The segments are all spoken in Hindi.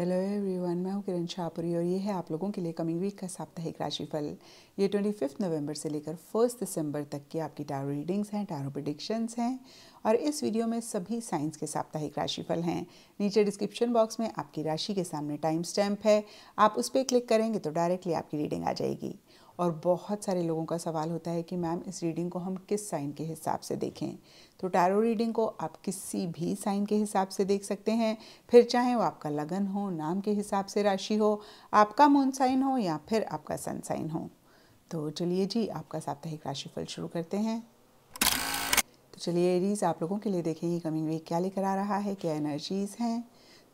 हेलो एवरीवन मैं हूँ किरण शाहपुरी और ये है आप लोगों के लिए कमिंग वीक का साप्ताहिक राशिफल ये ट्वेंटी फिफ्थ नवंबर से लेकर फर्स्ट दिसंबर तक की आपकी टारो रीडिंग्स हैं टारो प्रडिक्शंस हैं और इस वीडियो में सभी साइंस के साप्ताहिक राशिफल हैं नीचे डिस्क्रिप्शन बॉक्स में आपकी राशि के सामने टाइम स्टैम्प है आप उस पर क्लिक करेंगे तो डायरेक्टली आपकी रीडिंग आ जाएगी और बहुत सारे लोगों का सवाल होता है कि मैम इस रीडिंग को हम किस साइन के हिसाब से देखें तो टैरो रीडिंग को आप किसी भी साइन के हिसाब से देख सकते हैं फिर चाहे वो आपका लगन हो नाम के हिसाब से राशि हो आपका मून साइन हो या फिर आपका सन साइन हो तो चलिए जी आपका साप्ताहिक राशिफल शुरू करते हैं तो चलिए एरीज आप लोगों के लिए देखेंगे कमिंग वीक क्या लेकर आ रहा है क्या एनर्जीज़ हैं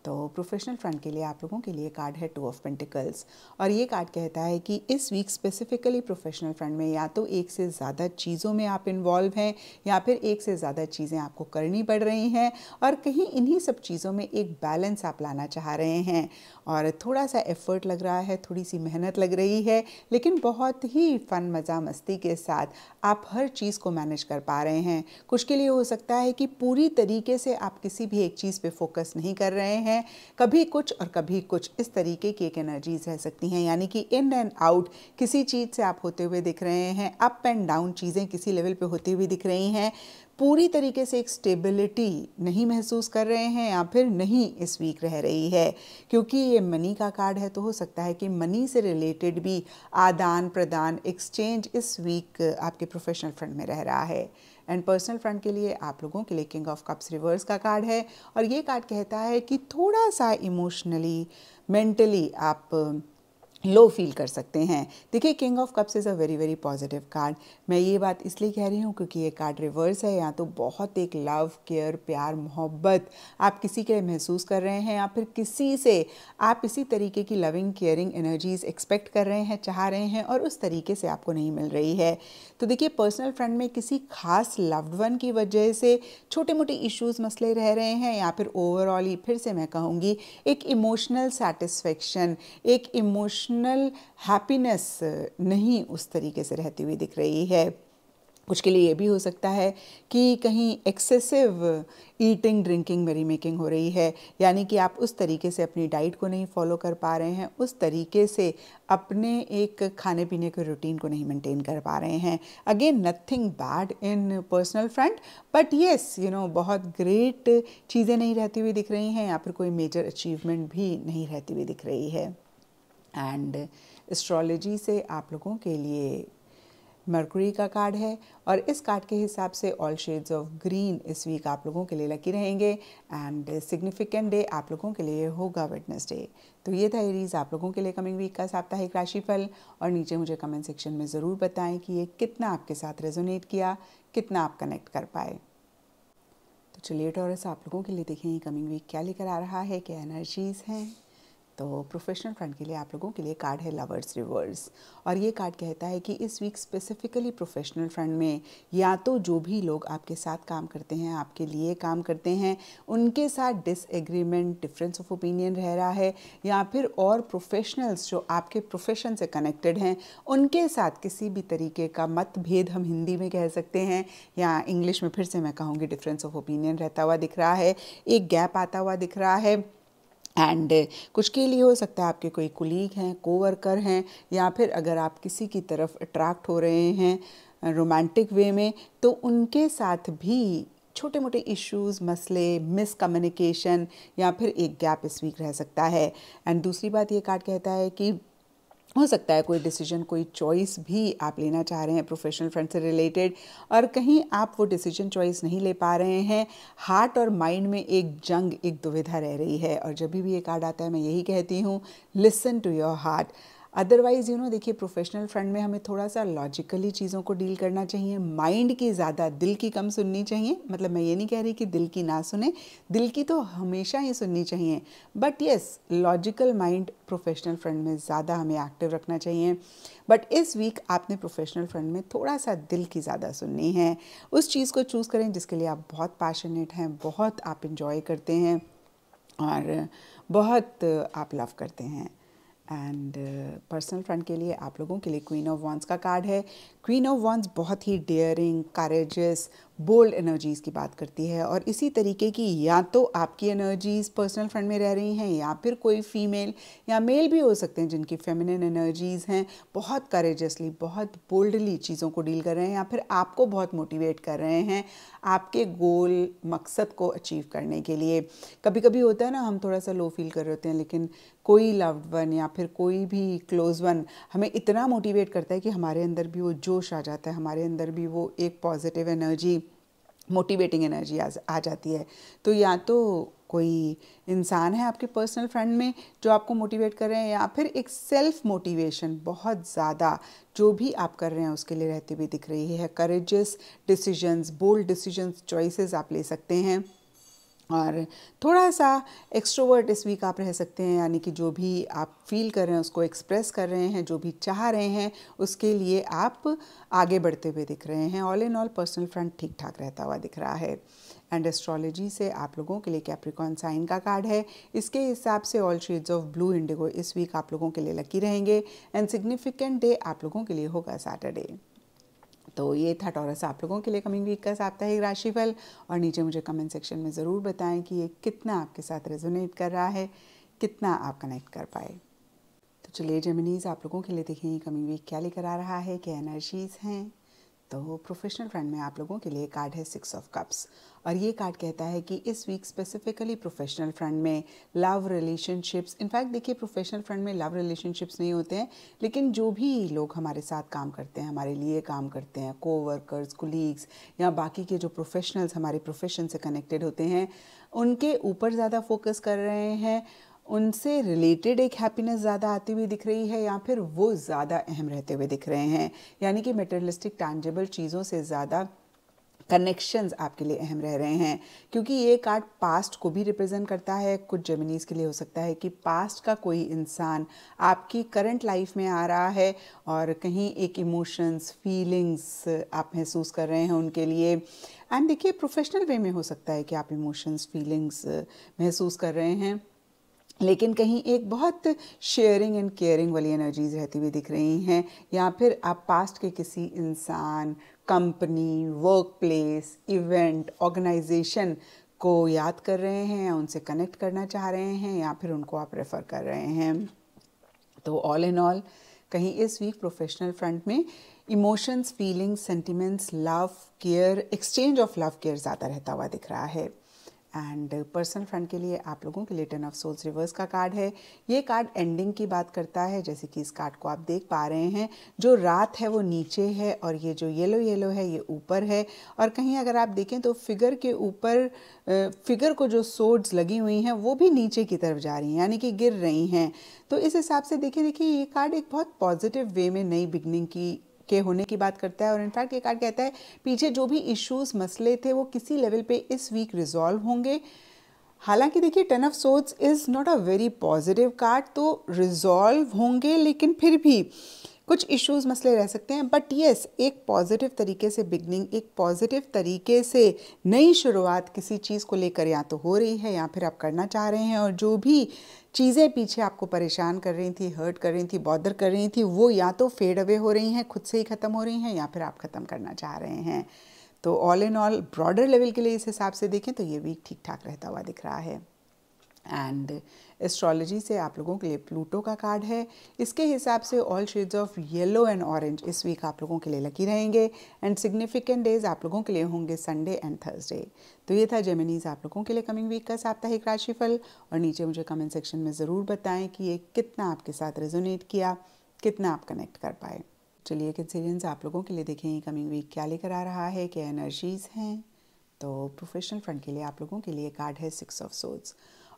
तो प्रोफेशनल फ्रंट के लिए आप लोगों के लिए कार्ड है टू ऑफ पेंटिकल्स और ये कार्ड कहता है कि इस वीक स्पेसिफिकली प्रोफेशनल फ्रंट में या तो एक से ज़्यादा चीज़ों में आप इन्वॉल्व हैं या फिर एक से ज़्यादा चीज़ें आपको करनी पड़ रही हैं और कहीं इन्हीं सब चीज़ों में एक बैलेंस आप लाना चाह रहे हैं और थोड़ा सा एफर्ट लग रहा है थोड़ी सी मेहनत लग रही है लेकिन बहुत ही फ़न मज़ा मस्ती के साथ आप हर चीज़ को मैनेज कर पा रहे हैं कुछ के लिए हो सकता है कि पूरी तरीके से आप किसी भी एक चीज़ पर फोकस नहीं कर रहे हैं हैं कभी कुछ और कभी कुछ इस तरीके की एक एनर्जीज रह सकती हैं यानी कि इन एंड आउट किसी चीज़ से आप होते हुए दिख रहे हैं अप एंड डाउन चीज़ें किसी लेवल पे होती हुई दिख रही हैं पूरी तरीके से एक स्टेबिलिटी नहीं महसूस कर रहे हैं या फिर नहीं इस वीक रह रही है क्योंकि ये मनी का कार्ड है तो हो सकता है कि मनी से रिलेटेड भी आदान प्रदान एक्सचेंज इस वीक आपके प्रोफेशनल फ्रंट में रह रहा है एंड पर्सनल फ्रंट के लिए आप लोगों के लिए किंग ऑफ कप्स रिवर्स का कार्ड है और ये कार्ड कहता है कि थोड़ा सा इमोशनली मेंटली आप लो फील कर सकते हैं देखिए king of cups is a very very positive card मैं ये बात इसलिए कह रही हूँ क्योंकि ये कार्ड रिवर्स है या तो बहुत एक लव केयर प्यार मोहब्बत आप किसी के लिए महसूस कर रहे हैं या फिर किसी से आप इसी तरीके की लविंग केयरिंग एनर्जीज एक्सपेक्ट कर रहे हैं चाह रहे हैं और उस तरीके से आपको नहीं मिल रही है तो देखिए पर्सनल फ्रेंड में किसी खास लव्ड वन की वजह से छोटे मोटे इश्यूज़ मसले रह रहे हैं या फिर ओवरऑल ही फिर से मैं कहूँगी एक इमोशनल सेटिस्फेक्शन एक इमोशनल इमोशनल हैप्पीनेस uh, नहीं उस तरीके से रहती हुई दिख रही है कुछ के लिए ये भी हो सकता है कि कहीं एक्सेसिव ईटिंग ड्रिंकिंग मेरी मेकिंग हो रही है यानी कि आप उस तरीके से अपनी डाइट को नहीं फॉलो कर पा रहे हैं उस तरीके से अपने एक खाने पीने के रूटीन को नहीं मेंटेन कर पा रहे हैं again nothing bad in personal front but yes you know बहुत ग्रेट चीज़ें नहीं रहती हुई दिख रही हैं या फिर कोई मेजर अचीवमेंट भी नहीं रहती हुई दिख रही है एंड एस्ट्रोलॉजी से आप लोगों के लिए मरकरी का कार्ड है और इस कार्ड के हिसाब से ऑल शेड्स ऑफ ग्रीन इस वीक आप लोगों के लिए लकी रहेंगे एंड सिग्निफिकेंट डे आप लोगों के लिए होगा विटनेस डे तो ये था एरीज आप लोगों के लिए कमिंग वीक का साप्ताहिक राशिफल और नीचे मुझे कमेंट सेक्शन में ज़रूर बताएं कि ये कितना आपके साथ रेजोनेट किया कितना आप कनेक्ट कर पाए तो चलिए टॉरस आप लोगों के लिए देखें कमिंग वीक क्या लेकर आ रहा है क्या एनर्जीज़ हैं तो प्रोफेशनल फ्रंट के लिए आप लोगों के लिए कार्ड है लवर्स रिवर्स और ये कार्ड कहता है कि इस वीक स्पेसिफिकली प्रोफेशनल फ्रंट में या तो जो भी लोग आपके साथ काम करते हैं आपके लिए काम करते हैं उनके साथ डिसएग्रीमेंट डिफरेंस ऑफ ओपिनियन रह रहा है या फिर और प्रोफेशनल्स जो आपके प्रोफेशन से कनेक्टेड हैं उनके साथ किसी भी तरीके का मतभेद हम हिंदी में कह सकते हैं या इंग्लिश में फिर से मैं कहूँगी डिफरेंस ऑफ ओपिनियन रहता हुआ दिख रहा है एक गैप आता हुआ दिख रहा है एंड uh, कुछ के लिए हो सकता है आपके कोई कुलीग हैं कोवर्कर हैं या फिर अगर आप किसी की तरफ अट्रैक्ट हो रहे हैं रोमांटिक uh, वे में तो उनके साथ भी छोटे मोटे इश्यूज मसले मिसकम्युनिकेशन या फिर एक गैप इस वीक रह सकता है एंड दूसरी बात ये कार्ड कहता है कि हो सकता है कोई डिसीजन कोई चॉइस भी आप लेना चाह रहे हैं प्रोफेशनल फ्रेंड से रिलेटेड और कहीं आप वो डिसीजन चॉइस नहीं ले पा रहे हैं हार्ट और माइंड में एक जंग एक दुविधा रह रही है और जब भी ये कार्ड आता है मैं यही कहती हूँ listen to your heart otherwise you know देखिए प्रोफेशनल फ्रंट में हमें थोड़ा सा लॉजिकली चीज़ों को डील करना चाहिए माइंड की ज़्यादा दिल की कम सुननी चाहिए मतलब मैं ये नहीं कह रही कि दिल की ना सुने दिल की तो हमेशा ही सुननी चाहिए but yes logical mind professional front में ज़्यादा हमें एक्टिव रखना चाहिए बट इस वीक आपने प्रोफेशनल फ्रंट में थोड़ा सा दिल की ज़्यादा सुननी है उस चीज़ को चूज़ करें जिसके लिए आप बहुत पैशनेट हैं बहुत आप इन्जॉय करते हैं और बहुत आप लव करते हैं एंड पर्सनल फ्रेंड के लिए आप लोगों के लिए क्वीन ऑफ वॉन्स का कार्ड है क्वीन ऑफ वॉन्स बहुत ही डेयरिंग करेजस बोल्ड एनर्जीज़ की बात करती है और इसी तरीके की या तो आपकी एनर्जीज़ पर्सनल फ्रेंड में रह रही हैं या फिर कोई फीमेल या मेल भी हो सकते हैं जिनकी फेमिनिन एनर्जीज़ हैं बहुत करेजसली बहुत बोल्डली चीज़ों को डील कर रहे हैं या फिर आपको बहुत मोटिवेट कर रहे हैं आपके गोल मकसद को अचीव करने के लिए कभी कभी होता है ना हम थोड़ा सा लो फील कर रहे होते हैं लेकिन कोई लव्ड वन या फिर कोई भी क्लोज वन हमें इतना मोटिवेट करता है कि हमारे अंदर भी वो जोश आ जाता है हमारे अंदर भी वो एक पॉजिटिव एनर्जी मोटिवेटिंग एनर्जी आ, आ जाती है तो या तो कोई इंसान है आपके पर्सनल फ्रेंड में जो आपको मोटिवेट कर रहे हैं या फिर एक सेल्फ मोटिवेशन बहुत ज़्यादा जो भी आप कर रहे हैं उसके लिए रहती हुई दिख रही है courageous decisions bold decisions choices आप ले सकते हैं और थोड़ा सा एक्सट्रोवर्ट इस वीक आप रह सकते हैं यानी कि जो भी आप फील कर रहे हैं उसको एक्सप्रेस कर रहे हैं जो भी चाह रहे हैं उसके लिए आप आगे बढ़ते हुए दिख रहे हैं all in all personal front ठीक ठाक रहता हुआ दिख रहा है एंड एस्ट्रोलॉजी से आप लोगों के लिए कैप्रिकॉन साइन का कार्ड है इसके हिसाब से all shades of blue indigo इस वीक आप लोगों के लिए लकी रहेंगे एंड सिग्निफिकेंट डे आप लोगों के लिए होगा सैटरडे तो ये था टॉरस आप लोगों के लिए कमिंग वीक का साप्ताहिक राशिफल और नीचे मुझे कमेंट सेक्शन में ज़रूर बताएं कि ये कितना आपके साथ रेजोनेट कर रहा है कितना आप कनेक्ट कर पाए तो चलिए जेमिनीज आप लोगों के लिए देखें कमिंग वीक क्या लेकर आ रहा है क्या एनर्जीज़ हैं तो प्रोफेशनल फ्रेंड में आप लोगों के लिए कार्ड है सिक्स ऑफ कप्स और ये कार्ड कहता है कि इस वीक स्पेसिफिकली प्रोफेशनल फ्रेंड में लव रिलेशनशिप्स इनफैक्ट देखिए प्रोफेशनल फ्रंट में लव रिलेशनशिप्स नहीं होते हैं लेकिन जो भी लोग हमारे साथ काम करते हैं हमारे लिए काम करते हैं को वर्कर्स कुलीग्स या बाकी के जो प्रोफेशनल्स हमारे प्रोफेशन से कनेक्टेड होते हैं उनके ऊपर ज़्यादा फोकस कर रहे हैं उनसे रिलेटेड एक हैप्पीनेस ज़्यादा आती हुई दिख रही है या फिर वो ज़्यादा अहम रहते हुए दिख रहे हैं यानी कि मेटेरियलिस्टिक टैंजेबल चीज़ों से ज़्यादा कनेक्शंस आपके लिए अहम रह रहे हैं क्योंकि ये कार्ड पास्ट को भी रिप्रेजेंट करता है कुछ जर्मनीज के लिए हो सकता है कि पास्ट का कोई इंसान आपकी करंट लाइफ में आ रहा है और कहीं एक इमोशंस फीलिंग्स आप महसूस कर रहे हैं उनके लिए एंड देखिए प्रोफेशनल वे में हो सकता है कि आप इमोशंस फीलिंग्स महसूस कर रहे हैं लेकिन कहीं एक बहुत शेयरिंग एंड केयरिंग वाली एनर्जीज रहती हुई दिख रही हैं या फिर आप पास्ट के किसी इंसान company work place event organisation को याद कर रहे हैं या उनसे कनेक्ट करना चाह रहे हैं या फिर उनको आप रेफ़र कर रहे हैं तो ऑल इन ऑल कहीं इस वीक प्रोफेशनल फ्रंट में emotions feelings sentiments love care exchange of love care ज़्यादा रहता हुआ दिख रहा है एंड पर्सनल फ्रेंड के लिए आप लोगों के लिए टर्न ऑफ सोल्स रिवर्स का कार्ड है ये कार्ड एंडिंग की बात करता है जैसे कि इस कार्ड को आप देख पा रहे हैं जो रात है वो नीचे है और ये जो येलो येलो है ये ऊपर है और कहीं अगर आप देखें तो फिगर के ऊपर फिगर uh, को जो सोड्स लगी हुई हैं वो भी नीचे की तरफ जा रही हैं यानी कि गिर रही हैं तो इस हिसाब से देखिए देखिए ये कार्ड एक बहुत पॉजिटिव वे में नई बिगनिंग की के होने की बात करता है और इनफैक्ट ये कार्ड कहता है पीछे जो भी इश्यूज मसले थे वो किसी लेवल पे इस वीक रिजॉल्व होंगे हालांकि देखिए ten of swords is not a very positive card तो रिजॉल्व होंगे लेकिन फिर भी कुछ इश्यूज मसले रह सकते हैं बट येस एक पॉजिटिव तरीके से बिगनिंग एक पॉजिटिव तरीके से नई शुरुआत किसी चीज़ को लेकर या तो हो रही है या फिर आप करना चाह रहे हैं और जो भी चीज़ें पीछे आपको परेशान कर रही थी हर्ट कर रही थी बॉदर कर रही थी वो या तो फेड अवे हो रही हैं खुद से ही ख़त्म हो रही हैं या फिर आप ख़त्म करना चाह रहे हैं तो all in all broader level के लिए इस हिसाब से देखें तो ये वीक ठीक ठाक रहता हुआ दिख रहा है एंड एस्ट्रोलॉजी से आप लोगों के लिए प्लूटो का कार्ड है इसके हिसाब से all shades of yellow and orange इस वीक आप लोगों के लिए लकी रहेंगे एंड सिग्निफिकेंट डेज आप लोगों के लिए होंगे संडे एंड थर्सडे तो ये था जेमिनीज आप लोगों के लिए कमिंग वीक का साप्ताहिक राशिफल और नीचे मुझे कमेंट सेक्शन में ज़रूर बताएं कि ये कितना आपके साथ रेजोनेट किया कितना आप कनेक्ट कर पाए चलिए कंसीरियंस आप लोगों के लिए देखें कमिंग वीक क्या लेकर आ रहा है क्या एनर्जीज़ हैं तो प्रोफेशनल फ्रंट के लिए आप लोगों के लिए कार्ड है सिक्स ऑफ सोल्स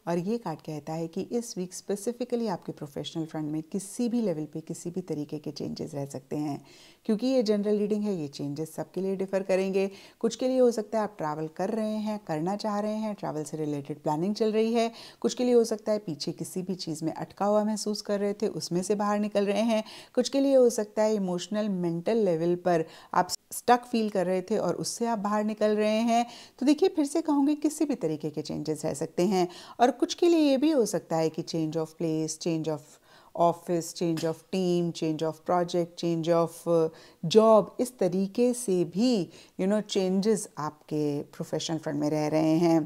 और ये कार्ड कहता है कि इस वीक स्पेसिफिकली आपके प्रोफेशनल फ्रंट में किसी भी लेवल पे किसी भी तरीके के चेंजेस रह सकते हैं क्योंकि ये जनरल रीडिंग है ये चेंजेस सबके लिए डिफर करेंगे कुछ के लिए हो सकता है आप ट्रैवल कर रहे हैं करना चाह रहे हैं ट्रैवल से रिलेटेड प्लानिंग चल रही है कुछ के लिए हो सकता है पीछे किसी भी चीज़ में अटका हुआ महसूस कर रहे थे उसमें से बाहर निकल रहे हैं कुछ के लिए हो सकता है इमोशनल मेंटल लेवल पर आप स्टक फील कर रहे थे और उससे आप बाहर निकल रहे हैं तो देखिए फिर से कहूँगी किसी भी तरीके के चेंजेस रह सकते हैं और और कुछ के लिए ये भी हो सकता है कि change of place change of office change of team change of project change of job इस तरीके से भी यू नो चेंजेस आपके प्रोफेशनल फ्रंट में रह रहे हैं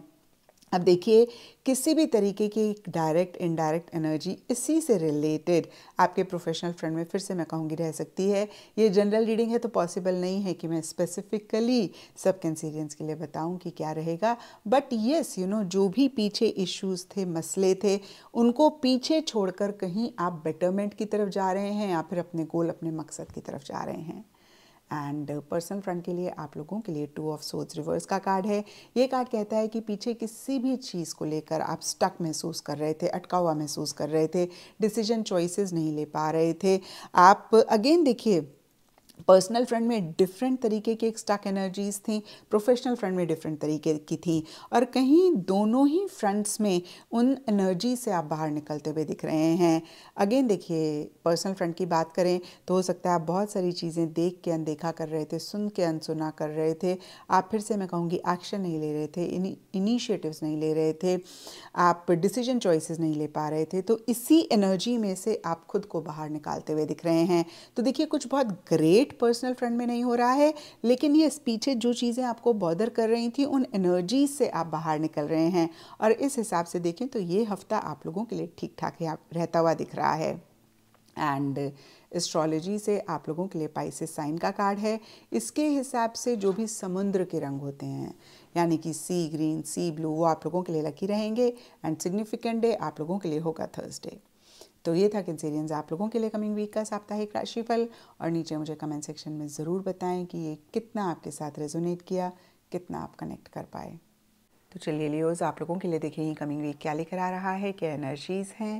अब देखिए किसी भी तरीके की डायरेक्ट इनडायरेक्ट एनर्जी इसी से रिलेटेड आपके प्रोफेशनल फ्रेंड में फिर से मैं कहूँगी रह सकती है ये जनरल रीडिंग है तो पॉसिबल नहीं है कि मैं स्पेसिफिकली सब कैंसीरियंस के लिए बताऊँ कि क्या रहेगा बट येस यू नो जो भी पीछे इश्यूज़ थे मसले थे उनको पीछे छोड़कर कहीं आप बेटरमेंट की तरफ जा रहे हैं या फिर अपने गोल अपने मकसद की तरफ जा रहे हैं एंड पर्सन फ्रंट के लिए आप लोगों के लिए टू ऑफ सोच रिवर्स का कार्ड है ये कार्ड कहता है कि पीछे किसी भी चीज़ को लेकर आप स्टक महसूस कर रहे थे अटका हुआ महसूस कर रहे थे डिसीजन चॉइसेस नहीं ले पा रहे थे आप अगेन देखिए पर्सनल फ्रेंड में डिफरेंट तरीके की स्टक एनर्जीज थी प्रोफेशनल फ्रेंड में डिफरेंट तरीके की थी और कहीं दोनों ही फ्रेंड्स में उन एनर्जी से आप बाहर निकलते हुए दिख रहे हैं अगेन देखिए पर्सनल फ्रेंड की बात करें तो हो सकता है आप बहुत सारी चीज़ें देख के अनदेखा कर रहे थे सुन के अनसुना कर रहे थे आप फिर से मैं कहूँगी एक्शन नहीं ले रहे थे इनिशिएटिव्स नहीं ले रहे थे आप डिसीजन चॉइसेस नहीं ले पा रहे थे तो इसी एनर्जी में से आप खुद को बाहर निकालते हुए दिख रहे हैं तो देखिए कुछ बहुत ग्रेट डायरेक्ट पर्सनल फ्रंट में नहीं हो रहा है लेकिन ये पीछे जो चीज़ें आपको बॉदर कर रही थी उन एनर्जी से आप बाहर निकल रहे हैं और इस हिसाब से देखें तो ये हफ्ता आप लोगों के लिए ठीक ठाक रहता हुआ दिख रहा है एंड एस्ट्रोलॉजी से आप लोगों के लिए पाइसिस साइन का कार्ड है इसके हिसाब से जो भी समुद्र के रंग होते हैं यानी कि सी ग्रीन सी ब्लू वो आप लोगों के लिए लकी रहेंगे एंड सिग्निफिकेंट डे आप लोगों के लिए होगा थर्सडे तो ये था कैंसेरियंस आप लोगों के लिए कमिंग वीक का साप्ताहिक राशिफल और नीचे मुझे कमेंट सेक्शन में ज़रूर बताएं कि ये कितना आपके साथ रेजोनेट किया कितना आप कनेक्ट कर पाए तो चलिए लियोज आप लोगों के लिए देखिए ये कमिंग वीक क्या लेकर आ रहा है क्या एनर्जीज़ हैं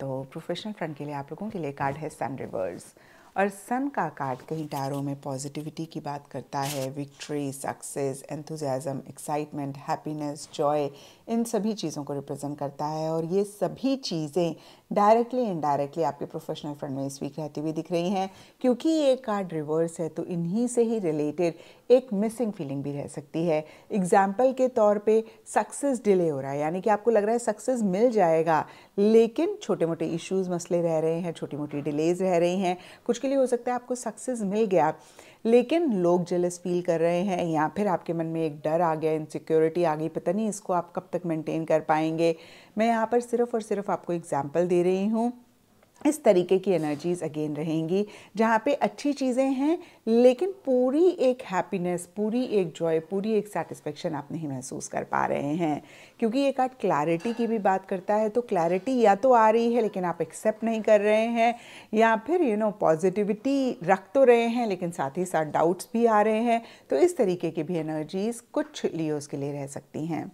तो प्रोफेशनल फ्रंट के लिए आप लोगों के लिए कार्ड है सन रिवर्स और सन का कार्ड कहीं टारों में पॉजिटिविटी की बात करता है victory success enthusiasm excitement happiness joy इन सभी चीज़ों को रिप्रेजेंट करता है और ये सभी चीज़ें डायरेक्टली इनडायरेक्टली आपके प्रोफेशनल फ्रेंड में इस वीक रहती हुई दिख रही हैं क्योंकि ये कार्ड रिवर्स है तो इन्हीं से ही रिलेटेड एक मिसिंग फीलिंग भी रह सकती है एग्जाम्पल के तौर पे सक्सेस डिले हो रहा है यानी कि आपको लग रहा है सक्सेस मिल जाएगा लेकिन छोटे मोटे इश्यूज़ मसले रह रहे हैं छोटी मोटी डिलेज रह रही हैं कुछ के लिए हो सकता है आपको सक्सेस मिल गया लेकिन लोग जेलस फील कर रहे हैं या फिर आपके मन में एक डर आ गया इनसिक्योरिटी आ गई पता नहीं इसको आप कब तक मेंटेन कर पाएंगे मैं यहाँ पर सिर्फ और सिर्फ आपको एग्जाम्पल दे रही हूँ इस तरीके की एनर्जीज़ अगेन रहेंगी जहाँ पे अच्छी चीज़ें हैं लेकिन पूरी एक हैप्पीनेस पूरी एक जॉय पूरी एक सेटिस्फेक्शन आप नहीं महसूस कर पा रहे हैं क्योंकि ये कार्ड क्लैरिटी की भी बात करता है तो क्लैरिटी या तो आ रही है लेकिन आप एक्सेप्ट नहीं कर रहे हैं या फिर यू नो पॉजिटिविटी रख तो रहे हैं लेकिन साथ ही साथ डाउट्स भी आ रहे हैं तो इस तरीके की भी एनर्जीज़ कुछ लियोज़ के लिए रह सकती हैं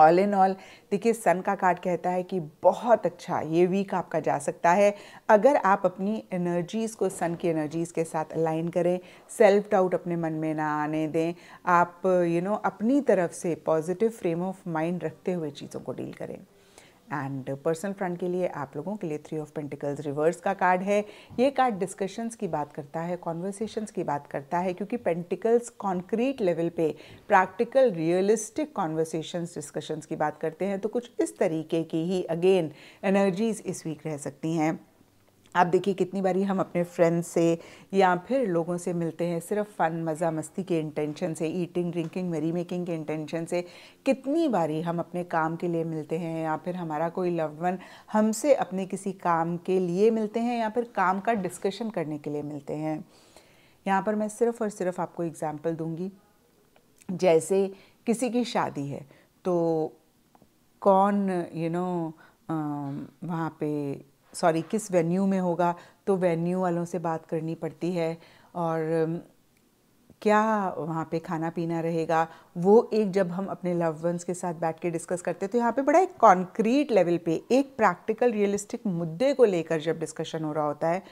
ऑल इन ऑल देखिए सन का कार्ड कहता है कि बहुत अच्छा ये वीक आपका जा सकता है अगर आप अपनी एनर्जीज़ को सन की एनर्जीज़ के साथ अलाइन करें सेल्फ डाउट अपने मन में ना आने दें आप यू you नो know, अपनी तरफ से पॉजिटिव फ्रेम ऑफ माइंड रखते हुए चीज़ों को डील करें एंड पर्सनल फ्रंट के लिए आप लोगों के लिए थ्री ऑफ पेंटिकल्स रिवर्स का कार्ड है ये कार्ड डिस्कशंस की बात करता है कॉन्वर्सेशंस की बात करता है क्योंकि पेंटिकल्स कॉन्क्रीट लेवल पे प्रैक्टिकल रियलिस्टिक कॉन्वर्सेशंस डिस्कशंस की बात करते हैं तो कुछ इस तरीके की ही अगेन एनर्जीज इस वीक रह सकती हैं आप देखिए कितनी बारी हम अपने फ्रेंड्स से या फिर लोगों से मिलते हैं सिर्फ फ़न मज़ा मस्ती के इंटेंशन से ईटिंग ड्रिंकिंग मेरी मेकिंग के इंटेंशन से कितनी बारी हम अपने काम के लिए मिलते हैं या फिर हमारा कोई लव्ड वन हमसे अपने किसी काम के लिए मिलते हैं या फिर काम का डिस्कशन करने के लिए मिलते हैं यहाँ पर मैं सिर्फ़ और सिर्फ आपको एग्ज़ाम्पल दूँगी जैसे किसी की शादी है तो कौन यू you नो know, वहाँ पे सॉरी किस वेन्यू में होगा तो वेन्यू वालों से बात करनी पड़ती है और क्या वहाँ पे खाना पीना रहेगा वो एक जब हम अपने लव वंस के साथ बैठ के डिस्कस करते हैं तो यहाँ पे बड़ा एक कॉन्क्रीट लेवल पे एक प्रैक्टिकल रियलिस्टिक मुद्दे को लेकर जब डिस्कशन हो रहा होता है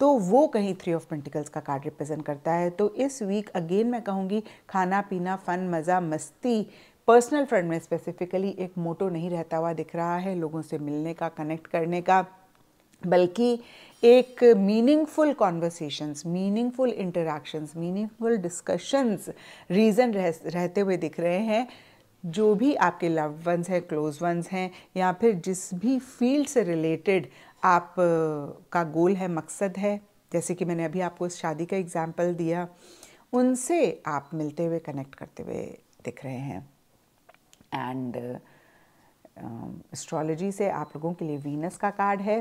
तो वो कहीं थ्री ऑफ पेंटिकल्स का कार्ड रिप्रेजेंट करता है तो इस वीक अगेन मैं कहूँगी खाना पीना फन मज़ा मस्ती पर्सनल फ्रेंड में स्पेसिफिकली एक मोटो नहीं रहता हुआ दिख रहा है लोगों से मिलने का कनेक्ट करने का बल्कि एक meaningful conversations meaningful interactions meaningful discussions reason रह, रहते हुए दिख रहे हैं जो भी आपके लव वंस हैं क्लोज वंस हैं या फिर जिस भी फील्ड से रिलेटेड आप का गोल है मकसद है जैसे कि मैंने अभी आपको शादी का एग्जाम्पल दिया उनसे आप मिलते हुए कनेक्ट करते हुए दिख रहे हैं एंड एस्ट्रोलॉजी uh, से आप लोगों के लिए वीनस का कार्ड है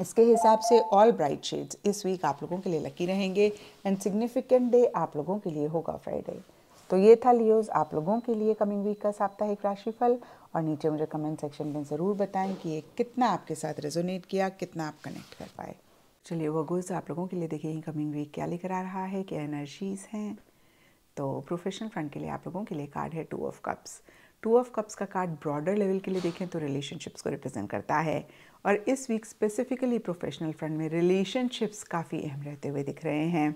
इसके हिसाब से ऑल ब्राइट शेड्स इस वीक आप लोगों के लिए लकी रहेंगे एंड सिग्निफिकेंट डे आप लोगों के लिए होगा फ्राइडे तो ये था लियोज आप लोगों के लिए कमिंग वीक का साप्ताहिक राशिफल और नीचे मुझे कमेंट सेक्शन में ज़रूर बताएं कि ये कितना आपके साथ रेजोनेट किया कितना आप कनेक्ट कर पाए चलिए वो गुज आप लोगों के लिए देखिए कमिंग वीक क्या लेकर आ रहा है क्या एनर्जीज हैं तो प्रोफेशनल फ्रंट के लिए आप लोगों के लिए कार्ड है two of cups two of cups का कार्ड ब्रॉडर लेवल के लिए देखें तो रिलेशनशिप्स को रिप्रेजेंट करता है और इस वीक स्पेसिफिकली प्रोफेशनल फ्रंट में रिलेशनशिप्स काफ़ी अहम रहते हुए दिख रहे हैं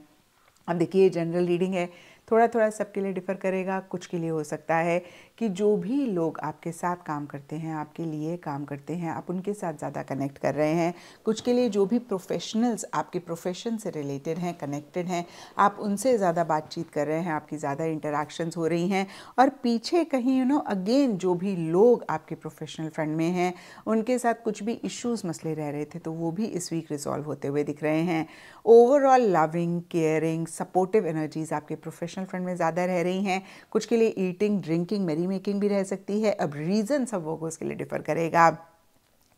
अब देखिए जनरल रीडिंग है थोड़ा थोड़ा सबके लिए डिफ़र करेगा कुछ के लिए हो सकता है कि जो भी लोग आपके साथ काम करते हैं आपके लिए काम करते हैं आप उनके साथ ज़्यादा कनेक्ट कर रहे हैं कुछ के लिए जो भी प्रोफेशनल्स आपके प्रोफेशन से रिलेटेड हैं कनेक्टेड हैं आप उनसे ज़्यादा बातचीत कर रहे हैं आपकी ज़्यादा इंटरेक्शंस हो रही हैं और पीछे कहीं यू नो अगेन जो भी लोग आपके प्रोफेशनल फ्रेंड में हैं उनके साथ कुछ भी इश्यूज़ मसले रह रहे थे तो वो भी इस वीक रिजॉल्व होते हुए दिख रहे हैं overall loving caring supportive energies आपके प्रोफेशनल प्रोफेशनल फ्रंट में ज़्यादा रह रही हैं कुछ के लिए ईटिंग ड्रिंकिंग मेरी मेकिंग भी रह सकती है अब रीजन सब वो उसके लिए डिफ़र करेगा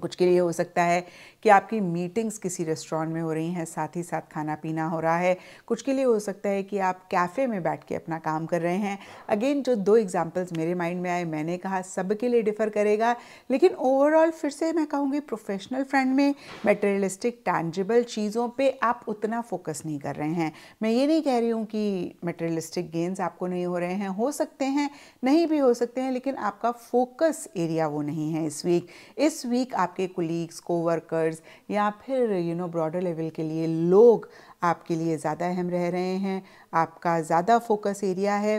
कुछ के लिए हो सकता है कि आपकी मीटिंग्स किसी रेस्टोरेंट में हो रही हैं साथ ही साथ खाना पीना हो रहा है कुछ के लिए हो सकता है कि आप कैफ़े में बैठ के अपना काम कर रहे हैं अगेन जो दो एग्जांपल्स मेरे माइंड में आए मैंने कहा सब के लिए डिफ़र करेगा लेकिन ओवरऑल फिर से मैं कहूँगी प्रोफेशनल फ्रेंड में मेटेरियलिस्टिक टैंजिबल चीज़ों पर आप उतना फोकस नहीं कर रहे हैं मैं ये नहीं कह रही हूँ कि मेटेरियलिस्टिक गेंस आपको नहीं हो रहे हैं हो सकते हैं नहीं भी हो सकते हैं लेकिन आपका फोकस एरिया वो नहीं है इस वीक इस वीक आप आपके कुलीग्स कोवर्कर्स या फिर यू नो ब्रॉडर लेवल के लिए लोग आपके लिए ज़्यादा अहम रह रहे हैं आपका ज़्यादा फोकस एरिया है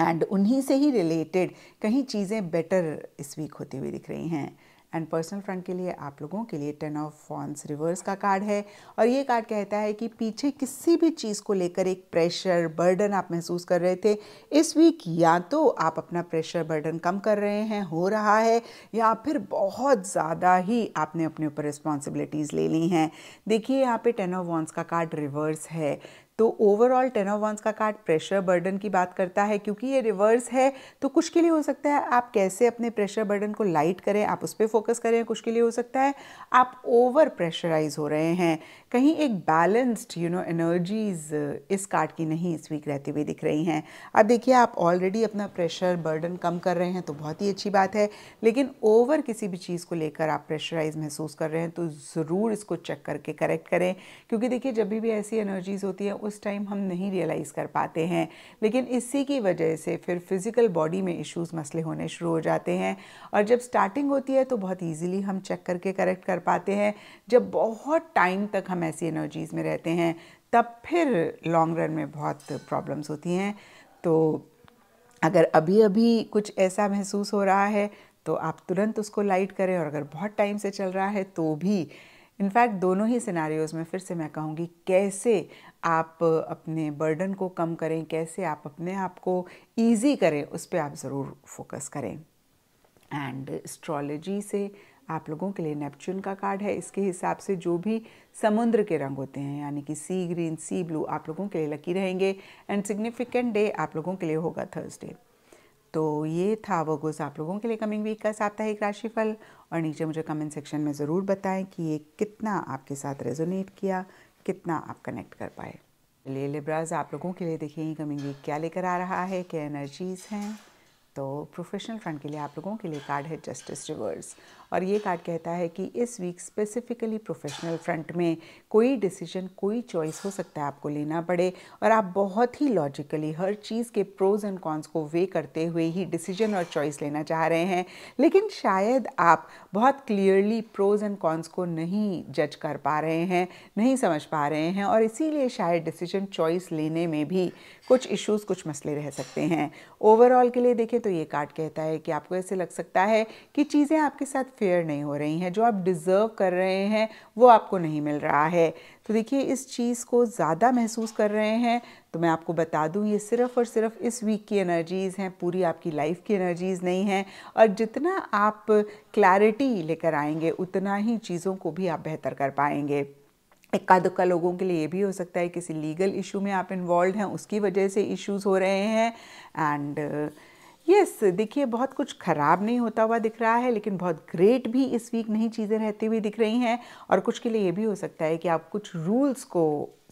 एंड उन्हीं से ही रिलेटेड कहीं चीज़ें बेटर इस वीक होती हुई दिख रही हैं एंड पर्सनल फ्रंट के लिए आप लोगों के लिए टेन ऑफ फॉन्स रिवर्स का कार्ड है और ये कार्ड कहता है कि पीछे किसी भी चीज़ को लेकर एक प्रेशर बर्डन आप महसूस कर रहे थे इस वीक या तो आप अपना प्रेशर बर्डन कम कर रहे हैं हो रहा है या फिर बहुत ज़्यादा ही आपने अपने ऊपर रिस्पॉन्सिबिलिटीज़ ले ली हैं देखिए यहाँ पे टेन ऑफ वॉन्स का कार्ड रिवर्स है तो ओवरऑल टेन ऑफ वंस का कार्ड प्रेशर बर्डन की बात करता है क्योंकि ये रिवर्स है तो कुछ के लिए हो सकता है आप कैसे अपने प्रेशर बर्डन को लाइट करें आप उस पर फोकस करें कुछ के लिए हो सकता है आप ओवर प्रेशराइज हो रहे हैं कहीं एक बैलेंस्ड यू नो एनर्जीज इस कार्ड की नहीं इस वीक रहती हुई दिख रही हैं अब देखिए आप ऑलरेडी अपना प्रेशर बर्डन कम कर रहे हैं तो बहुत ही अच्छी बात है लेकिन ओवर किसी भी चीज़ को लेकर आप प्रेशराइज महसूस कर रहे हैं तो ज़रूर इसको चेक करके करेक्ट करें क्योंकि देखिए जब भी ऐसी एनर्जीज़ होती है उस टाइम हम नहीं रियलाइज़ कर पाते हैं लेकिन इसी की वजह से फिर फिज़िकल बॉडी में इश्यूज़ मसले होने शुरू हो जाते हैं और जब स्टार्टिंग होती है तो बहुत ईजिली हम चेक करके करेक्ट कर पाते हैं जब बहुत टाइम तक हमें ऐसी एनर्जीज़ में रहते हैं तब फिर लॉन्ग रन में बहुत प्रॉब्लम्स होती हैं तो अगर अभी अभी कुछ ऐसा महसूस हो रहा है तो आप तुरंत उसको लाइट करें और अगर बहुत टाइम से चल रहा है तो भी इनफैक्ट दोनों ही सिनारियोज़ में फिर से मैं कहूँगी कैसे आप अपने बर्डन को कम करें कैसे आप अपने आप को ईजी करें उस पर आप ज़रूर फोकस करें एंड एस्ट्रोलॉजी से आप लोगों के लिए नेपच्यून का कार्ड है इसके हिसाब से जो भी समुद्र के रंग होते हैं यानी कि सी ग्रीन सी ब्लू आप लोगों के लिए लकी रहेंगे एंड सिग्निफिकेंट डे आप लोगों के लिए होगा थर्सडे तो ये था वर्गोस आप लोगों के लिए कमिंग वीक का साप्ताहिक राशिफल और नीचे मुझे कमेंट सेक्शन में ज़रूर बताएं कि ये कितना आपके साथ रेजोनेट किया कितना आप कनेक्ट कर पाए ले लिब्राज आप लोगों के लिए देखिए कमिंग वीक क्या लेकर आ रहा है क्या एनर्जीज़ हैं तो प्रोफेशनल फ्रंट के लिए आप लोगों के लिए कार्ड है जस्टिस रिवर्स और ये कार्ड कहता है कि इस वीक स्पेसिफिकली प्रोफेशनल फ्रंट में कोई डिसीजन कोई चॉइस हो सकता है आपको लेना पड़े और आप बहुत ही लॉजिकली हर चीज़ के प्रोज एंड कॉन्स को वे करते हुए ही डिसीजन और चॉइस लेना चाह रहे हैं लेकिन शायद आप बहुत क्लियरली प्रोज एंड कॉन्स को नहीं जज कर पा रहे हैं नहीं समझ पा रहे हैं और इसीलिए शायद डिसीजन चॉइस लेने में भी कुछ इश्यूज कुछ मसले रह सकते हैं ओवरऑल के लिए देखें तो ये कार्ड कहता है कि आपको ऐसे लग सकता है कि चीज़ें आपके साथ फेयर नहीं हो रही हैं जो आप डिज़र्व कर रहे हैं वो आपको नहीं मिल रहा है तो देखिए इस चीज़ को ज़्यादा महसूस कर रहे हैं तो मैं आपको बता दूं ये सिर्फ़ और सिर्फ इस वीक की एनर्जीज़ हैं पूरी आपकी लाइफ की एनर्जीज़ नहीं हैं और जितना आप क्लैरिटी लेकर आएंगे उतना ही चीज़ों को भी आप बेहतर कर पाएंगे इक्का दुक्का लोगों के लिए ये भी हो सकता है किसी लीगल इशू में आप इन्वॉल्व हैं उसकी वजह से इश्यूज़ हो रहे हैं एंड यस yes, देखिए बहुत कुछ ख़राब नहीं होता हुआ दिख रहा है लेकिन बहुत ग्रेट भी इस वीक नहीं चीज़ें रहती हुई दिख रही हैं और कुछ के लिए ये भी हो सकता है कि आप कुछ रूल्स को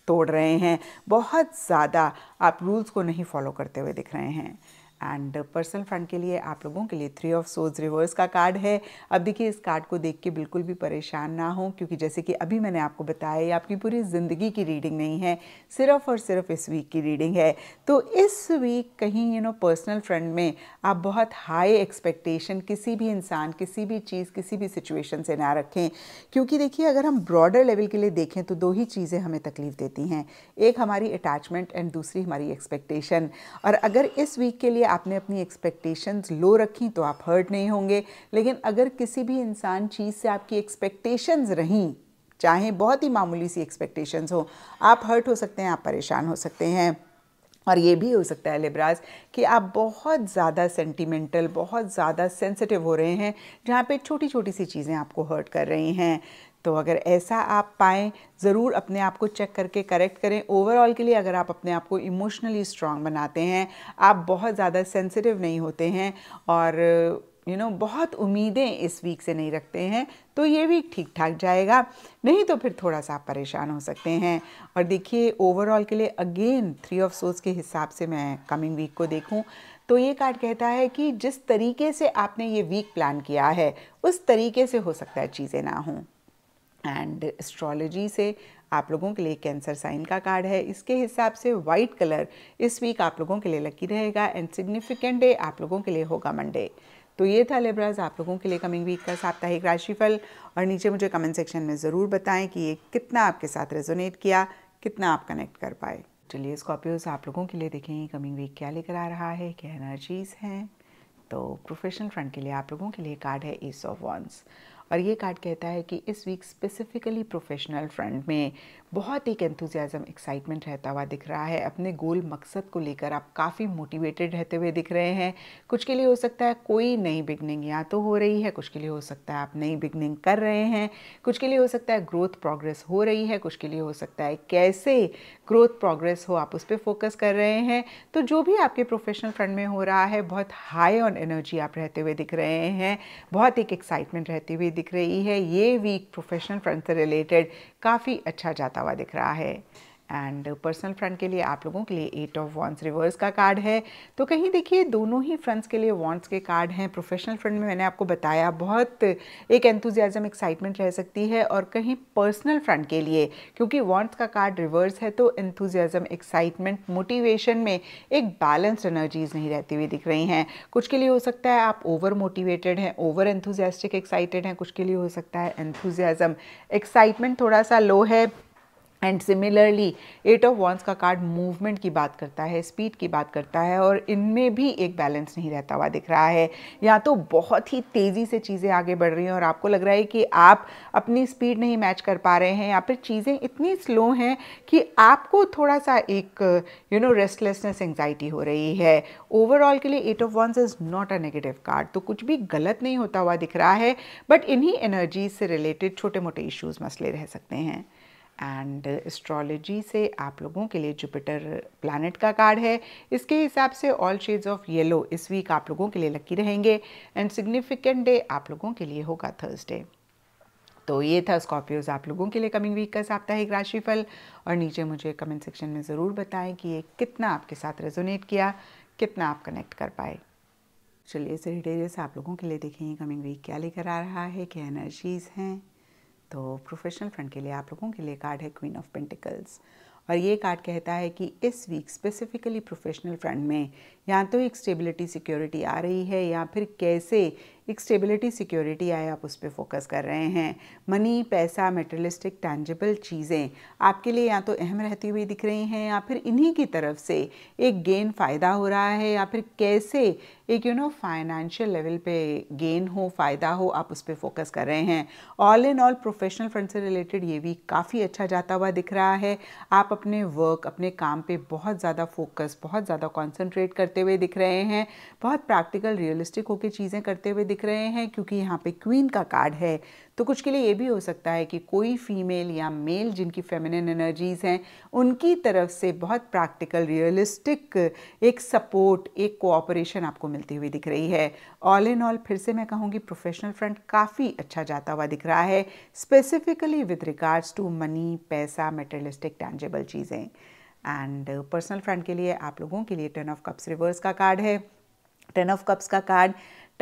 तोड़ रहे हैं बहुत ज़्यादा आप रूल्स को नहीं फॉलो करते हुए दिख रहे हैं एंड पर्सनल फ्रंट के लिए आप लोगों के लिए थ्री ऑफ सोज रिवर्स का कार्ड है अब देखिए इस कार्ड को देख के बिल्कुल भी परेशान ना हो क्योंकि जैसे कि अभी मैंने आपको बताया ये आपकी पूरी ज़िंदगी की रीडिंग नहीं है सिर्फ और सिर्फ इस वीक की रीडिंग है तो इस वीक कहीं यू नो पर्सनल फ्रंट में आप बहुत हाई एक्सपेक्टेशन किसी भी इंसान किसी भी चीज़ किसी भी सिचुएशन से ना रखें क्योंकि देखिए अगर हम ब्रॉडर लेवल के लिए देखें तो दो ही चीज़ें हमें तकलीफ़ देती हैं एक हमारी अटैचमेंट एंड दूसरी हमारी एक्सपेक्टेशन और अगर इस वीक के लिए आपने अपनी एक्सपेक्टेशंस लो रखी तो आप हर्ट नहीं होंगे लेकिन अगर किसी भी इंसान चीज़ से आपकी एक्सपेक्टेशंस रहीं चाहे बहुत ही मामूली सी एक्सपेक्टेशंस हो आप हर्ट हो सकते हैं आप परेशान हो सकते हैं और ये भी हो सकता है लिब्राज कि आप बहुत ज़्यादा सेंटिमेंटल बहुत ज़्यादा सेंसिटिव हो रहे हैं जहाँ पे छोटी छोटी सी चीज़ें आपको हर्ट कर रही हैं तो अगर ऐसा आप पाएँ ज़रूर अपने आप को चेक करके करेक्ट करें ओवरऑल के लिए अगर आप अपने आप को इमोशनली स्ट्रांग बनाते हैं आप बहुत ज़्यादा सेंसिटिव नहीं होते हैं और यू you नो know, बहुत उम्मीदें इस वीक से नहीं रखते हैं तो ये वीक ठीक ठाक जाएगा नहीं तो फिर थोड़ा सा आप परेशान हो सकते हैं और देखिए ओवरऑल के लिए अगेन थ्री ऑफ सोर्स के हिसाब से मैं कमिंग वीक को देखूं तो ये कार्ड कहता है कि जिस तरीके से आपने ये वीक प्लान किया है उस तरीके से हो सकता है चीज़ें ना हों एंड एस्ट्रोलॉजी से आप लोगों के लिए कैंसर साइन का कार्ड है इसके हिसाब से वाइट कलर इस वीक आप लोगों के लिए लकी रहेगा एंड सिग्निफिकेंट डे आप लोगों के लिए होगा मंडे तो ये था लेब्राज आप लोगों के लिए कमिंग वीक का साप्ताहिक राशिफल और नीचे मुझे कमेंट सेक्शन में ज़रूर बताएं कि ये कितना आपके साथ रेजोनेट किया कितना आप कनेक्ट कर पाए चलिए स्कॉर्पियोज आप लोगों के लिए देखें कमिंग वीक क्या लेकर आ रहा है क्या एनर्जीज़ हैं तो प्रोफेशनल फ्रंट के लिए आप लोगों के लिए कार्ड है ईस ऑफ वॉन्स और ये कार्ड कहता है कि इस वीक स्पेसिफिकली प्रोफेशनल फ्रंट में बहुत एक एंथुजियाज़म एक्साइटमेंट रहता हुआ दिख रहा है अपने गोल मकसद को लेकर आप काफ़ी मोटिवेटेड रहते हुए दिख रहे हैं कुछ के लिए हो सकता है कोई नई बिगनिंग या तो हो रही है कुछ के लिए हो सकता है आप नई बिगनिंग कर रहे हैं कुछ के लिए हो सकता है ग्रोथ प्रोग्रेस हो रही है कुछ के लिए हो सकता है कैसे ग्रोथ प्रोग्रेस हो आप उस पर फोकस कर रहे हैं तो जो भी आपके प्रोफेशनल फ्रंट में हो रहा है बहुत हाई ऑन एनर्जी आप रहते हुए दिख रहे हैं बहुत एक एक्साइटमेंट रहती हुई दिख रही है ये वीक प्रोफेशनल फ्रंट से रिलेटेड काफ़ी अच्छा जाता हुआ दिख रहा है एंड पर्सनल फ्रंट के लिए आप लोगों के लिए एट ऑफ वॉन्ट्स रिवर्स का कार्ड है तो कहीं देखिए दोनों ही फ्रंट्स के लिए वॉन्ट्स के कार्ड हैं प्रोफेशनल फ्रंट में मैंने आपको बताया बहुत एक एंथुजियाजम एक्साइटमेंट रह सकती है और कहीं पर्सनल फ्रंट के लिए क्योंकि वॉन्ट्स का कार्ड रिवर्स है तो एंथुजियाजम एक्साइटमेंट मोटिवेशन में एक बैलेंस्ड एनर्जीज नहीं रहती हुई दिख रही हैं कुछ के लिए हो सकता है आप ओवर मोटिवेटेड हैं ओवर एंथुजियास्टिक एक्साइटेड हैं कुछ के लिए हो सकता है एंथुजियाजम एक्साइटमेंट थोड़ा सा लो है and similarly eight of wands का कार्ड मूवमेंट की बात करता है स्पीड की बात करता है और इनमें भी एक बैलेंस नहीं रहता हुआ दिख रहा है या तो बहुत ही तेज़ी से चीज़ें आगे बढ़ रही हैं और आपको लग रहा है कि आप अपनी स्पीड नहीं मैच कर पा रहे हैं या फिर चीज़ें इतनी स्लो हैं कि आपको थोड़ा सा एक यू नो रेस्टलेसनेस एंगजाइटी हो रही है ओवरऑल के लिए eight of wands is not a negative card तो कुछ भी गलत नहीं होता हुआ दिख रहा है बट इन्हीं एनर्जीज से रिलेटेड छोटे मोटे इश्यूज़ मसले रह सकते हैं एंड एस्ट्रोलॉजी से आप लोगों के लिए जुपिटर प्लानट का कार्ड है इसके हिसाब से ऑल शेड्स ऑफ येलो इस वीक आप लोगों के लिए लकी रहेंगे एंड सिग्निफिकेंट डे आप लोगों के लिए होगा थर्सडे तो ये था स्कॉर्पियोज आप लोगों के लिए कमिंग वीक का साप्ताहिक राशिफल और नीचे मुझे कमेंट सेक्शन में ज़रूर बताएं कि ये कितना आपके साथ रेजोनेट किया कितना आप कनेक्ट कर पाए चलिए सर डेरियस आप लोगों के लिए देखेंगे कमिंग वीक क्या लेकर आ रहा है क्या एनर्जीज़ हैं तो प्रोफेशनल फ्रंट के लिए आप लोगों के लिए कार्ड है क्वीन ऑफ पेंटिकल्स और ये कार्ड कहता है कि इस वीक स्पेसिफिकली प्रोफेशनल फ्रंट में या तो एक स्टेबिलिटी सिक्योरिटी आ रही है या फिर कैसे एक स्टेबिलिटी सिक्योरिटी आए आप उस पर फोकस कर रहे हैं मनी पैसा मेटरलिस्टिक टैंजिबल चीज़ें आपके लिए या तो अहम रहती हुई दिख रही हैं या फिर इन्हीं की तरफ से एक गेन फ़ायदा हो रहा है या फिर कैसे एक यू नो फाइनेंशियल लेवल पे गेन हो फ़ायदा हो आप उस पर फोकस कर रहे हैं all in all professional front से रिलेटेड ये भी काफ़ी अच्छा जाता हुआ दिख रहा है आप अपने वर्क अपने काम पे बहुत ज़्यादा फोकस बहुत ज़्यादा कॉन्सेंट्रेट करते हुए दिख रहे हैं बहुत प्रैक्टिकल रियलिस्टिक होकर चीज़ें करते हुए दिख रहे हैं क्योंकि यहाँ पे क्वीन का कार्ड है तो कुछ के लिए ये भी हो सकता है कि कोई फीमेल या मेल जिनकी फेमिनिन एनर्जीज़ हैं उनकी तरफ से बहुत प्रैक्टिकल रियलिस्टिक एक सपोर्ट एक कोऑपरेशन आपको मिलती हुई दिख रही है ऑल इन ऑल फिर से मैं कहूँगी प्रोफेशनल फ्रंट काफ़ी अच्छा जाता हुआ दिख रहा है specifically with regards to money पैसा मेटेरियलिस्टिक टैंजेबल चीज़ें एंड पर्सनल फ्रंट के लिए आप लोगों के लिए टेन ऑफ कप्स रिवर्स का कार्ड है टेन ऑफ कप्स का कार्ड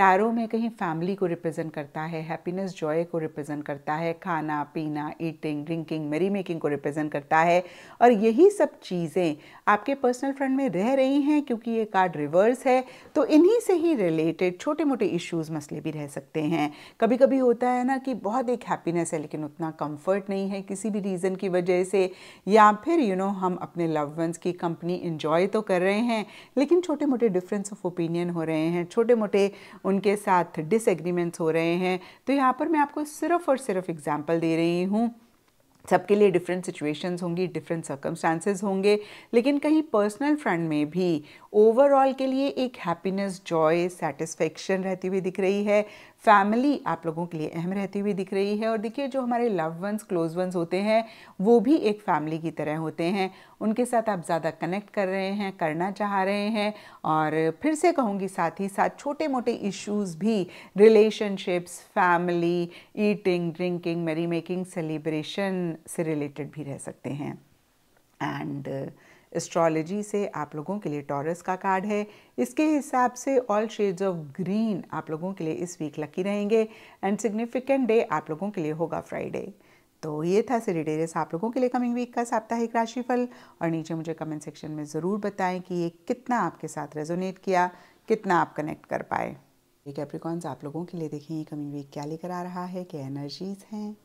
टैरो में कहीं फैमिली को रिप्रेजेंट करता है हैप्पीनेस जॉय को रिप्रेजेंट करता है खाना पीना ईटिंग ड्रिंकिंग मेरी मेकिंग को रिप्रेजेंट करता है और यही सब चीज़ें आपके पर्सनल फ्रेंड में रह रही हैं क्योंकि ये कार्ड रिवर्स है तो इन्हीं से ही रिलेटेड छोटे मोटे इश्यूज मसले भी रह सकते हैं कभी कभी होता है ना कि बहुत एक हैप्पीनेस है लेकिन उतना कम्फर्ट नहीं है किसी भी रीज़न की वजह से या फिर यू you नो know, हम अपने लव वंस की कंपनी इन्जॉय तो कर रहे हैं लेकिन छोटे मोटे डिफरेंस ऑफ ओपिनियन हो रहे हैं छोटे मोटे उनके साथ डिसएग्रीमेंट्स हो रहे हैं तो यहाँ पर मैं आपको सिर्फ और सिर्फ एग्जाम्पल दे रही हूँ सबके लिए डिफरेंट सिचुएशंस होंगी डिफरेंट सर्कमस्टांसेस होंगे लेकिन कहीं पर्सनल फ्रंट में भी ओवरऑल के लिए एक हैप्पीनेस जॉय सेटिस्फेक्शन रहती हुई दिख रही है फैमिली आप लोगों के लिए अहम रहती हुई दिख रही है और देखिए जो हमारे लव वंस क्लोज वंस होते हैं वो भी एक फैमिली की तरह होते हैं उनके साथ आप ज़्यादा कनेक्ट कर रहे हैं करना चाह रहे हैं और फिर से कहूँगी साथ ही साथ छोटे मोटे इश्यूज़ भी रिलेशनशिप्स फैमिली ईटिंग ड्रिंकिंग मेरी मेकिंग सेलिब्रेशन से रिलेटेड भी रह सकते हैं एंड uh, एस्ट्रोलॉजी से आप लोगों के लिए टॉरस का कार्ड है इसके हिसाब से ऑल शेड्स ऑफ ग्रीन आप लोगों के लिए इस वीक लकी रहेंगे एंड सिग्निफिकेंट डे आप लोगों के लिए होगा फ्राइडे तो ये था सिरिडेरियस आप लोगों के लिए कमिंग वीक का साप्ताहिक राशिफल और नीचे मुझे कमेंट सेक्शन में ज़रूर बताएं कि ये कितना आपके साथ रेजोनेट किया कितना आप कनेक्ट कर पाए ये कैप्रिकॉन्स आप लोगों के लिए देखें ये कमिंग वीक क्या लेकर आ रहा है क्या एनर्जीज हैं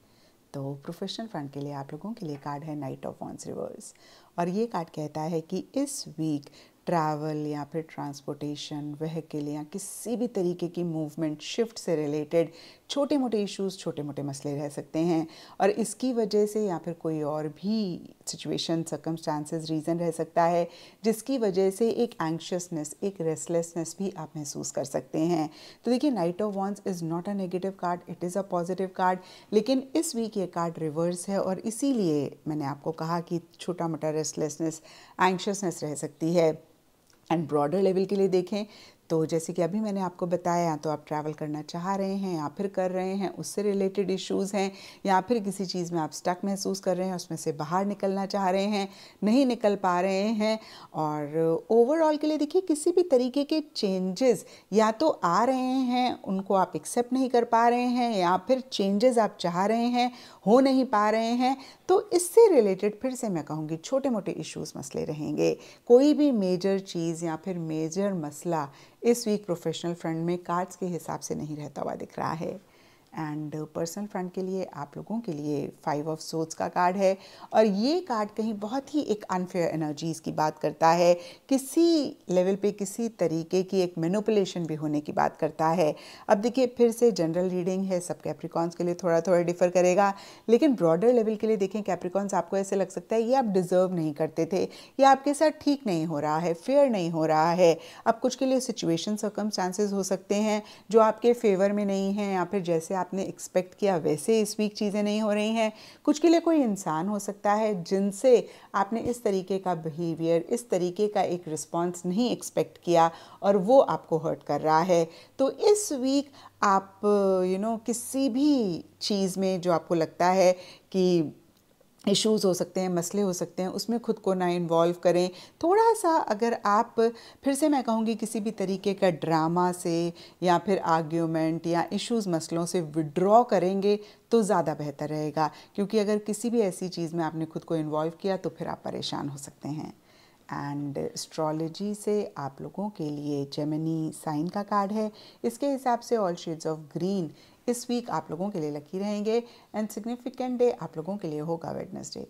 तो प्रोफेशनल फ्रंट के लिए आप लोगों के लिए कार्ड है नाइट ऑफ वॉन्स रिवर्स और ये कार्ड कहता है कि इस वीक ट्रैवल या फिर ट्रांसपोर्टेशन वहकिल या किसी भी तरीके की मूवमेंट शिफ्ट से रिलेटेड छोटे मोटे इश्यूज छोटे मोटे मसले रह सकते हैं और इसकी वजह से या फिर कोई और भी सिचुएशन सर्कमस्टांसिस रीज़न रह सकता है जिसकी वजह से एक एंक्शसनेस एक रेस्टलेसनेस भी आप महसूस कर सकते हैं तो देखिए knight of wands is not a negative card it is a positive card लेकिन इस वीक ये कार्ड रिवर्स है और इसीलिए मैंने आपको कहा कि छोटा मोटा रेस्टलेसनेस एंक्शसनेस रह सकती है एंड ब्रॉडर लेवल के लिए देखें तो जैसे कि अभी मैंने आपको बताया तो आप ट्रैवल करना चाह रहे हैं या फिर कर रहे हैं उससे रिलेटेड इश्यूज़ हैं या फिर किसी चीज़ में आप स्टक महसूस कर रहे हैं उसमें से बाहर निकलना चाह रहे हैं नहीं निकल पा रहे हैं और ओवरऑल के लिए देखिए किसी भी तरीके के चेंजेस या तो आ रहे हैं उनको आप एक्सेप्ट नहीं कर पा रहे हैं या फिर चेंजेस आप चाह रहे हैं हो नहीं पा रहे हैं तो इससे रिलेटेड फिर से मैं कहूँगी छोटे मोटे इश्यूज मसले रहेंगे कोई भी मेजर चीज़ या फिर मेजर मसला इस वीक प्रोफेशनल फ्रंट में कार्ड्स के हिसाब से नहीं रहता हुआ दिख रहा है एंड पर्सनल फ्रंट के लिए आप लोगों के लिए फाइव ऑफ सोर्स का कार्ड है और ये कार्ड कहीं बहुत ही एक अनफेयर एनर्जीज़ की बात करता है किसी लेवल पे किसी तरीके की एक मेनोपलेशन भी होने की बात करता है अब देखिए फिर से जनरल रीडिंग है सब कैप्रिकॉन्स के लिए थोड़ा थोड़ा डिफर करेगा लेकिन ब्रॉडर लेवल के लिए देखें कैप्रिकॉन्स आपको ऐसे लग सकता है ये आप डिज़र्व नहीं करते थे ये आपके साथ ठीक नहीं हो रहा है फेयर नहीं हो रहा है अब कुछ के लिए सिचुएशन सर्कमस्टांसेस हो सकते हैं जो आपके फेवर में नहीं हैं या फिर जैसे आप आपने एक्सपेक्ट किया वैसे इस वीक चीज़ें नहीं हो रही हैं कुछ के लिए कोई इंसान हो सकता है जिनसे आपने इस तरीके का बिहेवियर इस तरीके का एक रिस्पॉन्स नहीं एक्सपेक्ट किया और वो आपको हर्ट कर रहा है तो इस वीक आप यू you नो know, किसी भी चीज़ में जो आपको लगता है कि इश्यूज़ हो सकते हैं मसले हो सकते हैं उसमें खुद को ना इन्वॉल्व करें थोड़ा सा अगर आप फिर से मैं कहूँगी किसी भी तरीके का ड्रामा से या फिर आर्ग्यूमेंट या इश्यूज़ मसलों से विड्रॉ करेंगे तो ज़्यादा बेहतर रहेगा क्योंकि अगर किसी भी ऐसी चीज़ में आपने खुद को इन्वॉल्व किया तो फिर आप परेशान हो सकते हैं एंड एस्ट्रोलॉजी से आप लोगों के लिए जेमिनी साइन का कार्ड है इसके हिसाब से ऑल शेड्स ऑफ ग्रीन इस वीक आप लोगों के लिए लकी रहेंगे एंड सिग्निफिकेंट डे आप लोगों के लिए होगा वेडनेसडे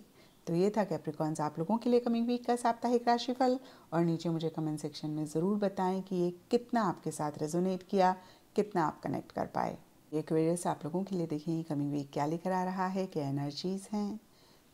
तो ये था कैप्रिकॉन्स आप लोगों के लिए कमिंग वीक का साप्ताहिक राशिफल और नीचे मुझे कमेंट सेक्शन में ज़रूर बताएं कि ये कितना आपके साथ रेजोनेट किया कितना आप कनेक्ट कर पाए ये क्वेरियस आप लोगों के लिए देखिए कमिंग वीक क्या लेकर आ रहा है क्या एनर्जीज़ हैं